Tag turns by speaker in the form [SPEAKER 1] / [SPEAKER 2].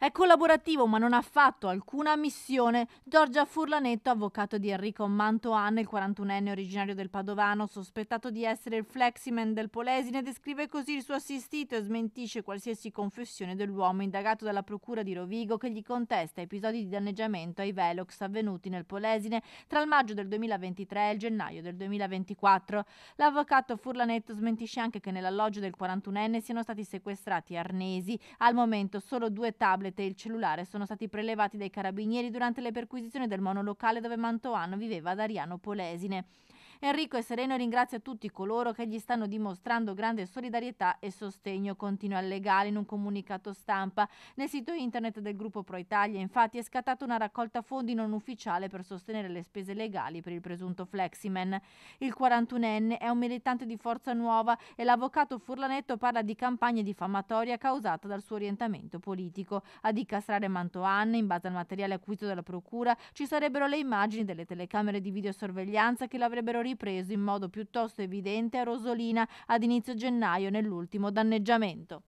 [SPEAKER 1] È collaborativo ma non ha fatto alcuna missione Giorgia Furlanetto, avvocato di Enrico Mantoan, il 41enne originario del Padovano, sospettato di essere il fleximan del Polesine, descrive così il suo assistito e smentisce qualsiasi confessione dell'uomo indagato dalla procura di Rovigo che gli contesta episodi di danneggiamento ai Velox avvenuti nel Polesine tra il maggio del 2023 e il gennaio del 2024. L'avvocato Furlanetto smentisce anche che nell'alloggio del 41enne siano stati sequestrati arnesi, al momento solo due tablet tablet e il cellulare sono stati prelevati dai carabinieri durante le perquisizioni del monolocale dove Mantoan viveva ad Ariano Polesine. Enrico e Sereno ringrazia tutti coloro che gli stanno dimostrando grande solidarietà e sostegno, continua il legale in un comunicato stampa. Nel sito internet del gruppo Pro Italia infatti è scattata una raccolta fondi non ufficiale per sostenere le spese legali per il presunto Fleximan. Il 41enne è un militante di Forza Nuova e l'avvocato Furlanetto parla di campagna diffamatoria causata dal suo orientamento politico. A dicastrare Mantoanne, in base al materiale acquisito dalla Procura, ci sarebbero le immagini delle telecamere di videosorveglianza che l'avrebbero avrebbero ripreso in modo piuttosto evidente a Rosolina ad inizio gennaio nell'ultimo danneggiamento.